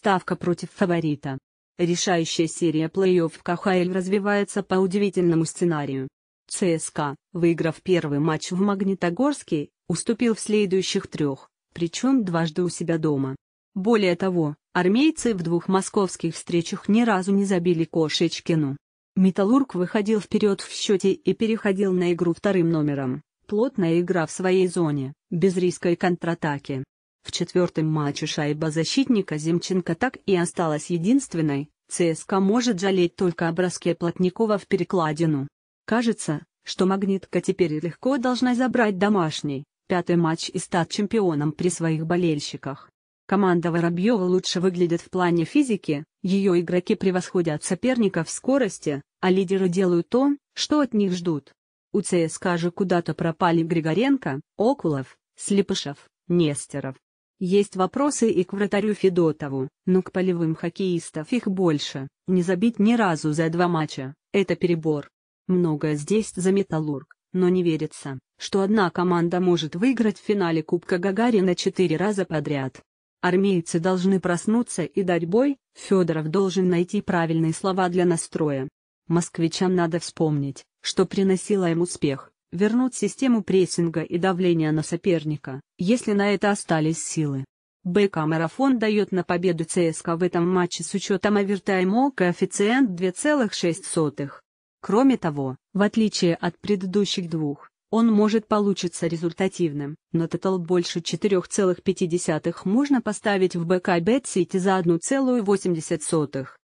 ставка против фаворита. Решающая серия плей-офф КХЛ развивается по удивительному сценарию. ЦСКА, выиграв первый матч в Магнитогорске, уступил в следующих трех, причем дважды у себя дома. Более того, армейцы в двух московских встречах ни разу не забили Кошечкину. Металлург выходил вперед в счете и переходил на игру вторым номером, плотная игра в своей зоне, без риска и контратаки. В четвертом матче шайба защитника Земченко так и осталась единственной, ЦСКА может жалеть только о броске Плотникова в перекладину. Кажется, что «Магнитка» теперь легко должна забрать домашний, пятый матч и стать чемпионом при своих болельщиках. Команда Воробьева лучше выглядит в плане физики, ее игроки превосходят соперников в скорости, а лидеры делают то, что от них ждут. У ЦСКА же куда-то пропали Григоренко, Окулов, Слепышев, Нестеров. Есть вопросы и к вратарю Федотову, но к полевым хоккеистов их больше, не забить ни разу за два матча, это перебор. Многое здесь за «Металлург», но не верится, что одна команда может выиграть в финале Кубка Гагарина четыре раза подряд. Армейцы должны проснуться и дать бой, Федоров должен найти правильные слова для настроя. Москвичам надо вспомнить, что приносило им успех, вернуть систему прессинга и давления на соперника, если на это остались силы. БК «Марафон» дает на победу ЦСКА в этом матче с учетом овертайма коэффициент 2,6. Кроме того, в отличие от предыдущих двух, он может получиться результативным, но тотал больше 4,5 можно поставить в БК Бет Сити за 1,80.